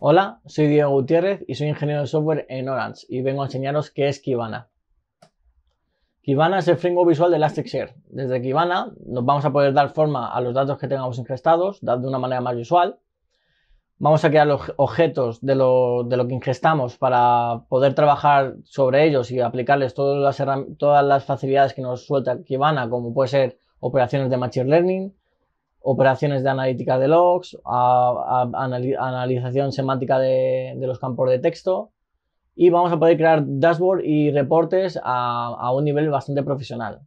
Hola, soy Diego Gutiérrez y soy ingeniero de software en Orange y vengo a enseñaros qué es Kibana. Kibana es el framework visual de Elasticsearch. Desde Kibana nos vamos a poder dar forma a los datos que tengamos ingestados, de una manera más visual. Vamos a crear los objetos de lo, de lo que ingestamos para poder trabajar sobre ellos y aplicarles todas las, todas las facilidades que nos suelta Kibana, como puede ser operaciones de Machine Learning, operaciones de analítica de logs, a, analización semántica de, los campos de texto y vamos a poder crear dashboard y reportes a, a un nivel bastante profesional.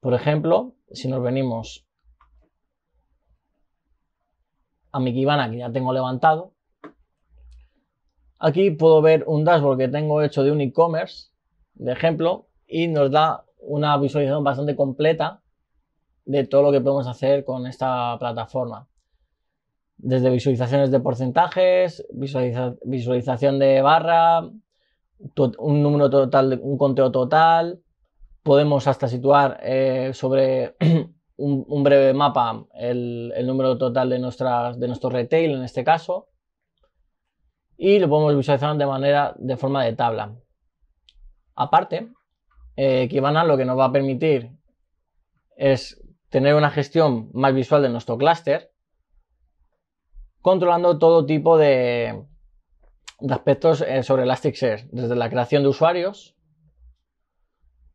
Por ejemplo, si nos venimos a mi Kibana que ya tengo levantado, aquí puedo ver un dashboard que tengo hecho de un e-commerce, de ejemplo, y nos da una visualización bastante completa de todo lo que podemos hacer con esta plataforma. Desde visualizaciones de porcentajes, visualización de barra, un número total, un conteo total. Podemos hasta situar eh, sobre un, breve mapa el, número total de, nuestras, de nuestro retail en este caso. Y lo podemos visualizar de manera de forma de tabla. Aparte, eh, Kibana lo que nos va a permitir es tener una gestión más visual de nuestro clúster, controlando todo tipo de, aspectos eh, sobre Elasticsearch, desde la creación de usuarios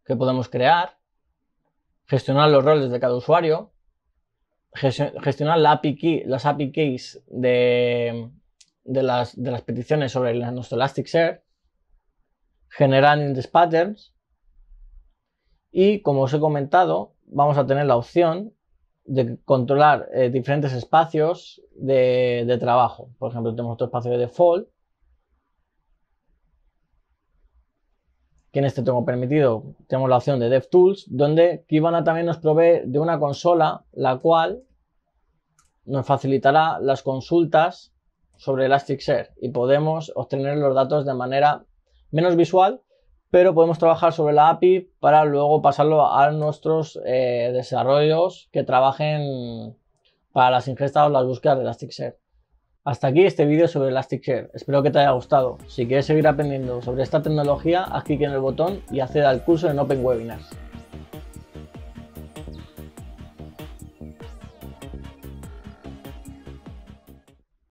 que podemos crear, gestionar los roles de cada usuario, gestionar la las API keys de, las, peticiones sobre nuestro Elasticsearch, generar index patterns y, como os he comentado, vamos a tener la opción de controlar eh, diferentes espacios de, de, trabajo. Por ejemplo, tenemos otro espacio de default, que en este tengo permitido, tenemos la opción de DevTools, donde Kibana también nos provee de una consola, la cual nos facilitará las consultas sobre Elasticsearch y podemos obtener los datos de manera menos visual pero podemos trabajar sobre la API para luego pasarlo a nuestros eh, desarrollos que trabajen para las ingestas o las búsquedas de Elasticsearch. Hasta aquí este vídeo sobre Elasticsearch, espero que te haya gustado. Si quieres seguir aprendiendo sobre esta tecnología, haz clic en el botón y acceda al curso en Open Webinars.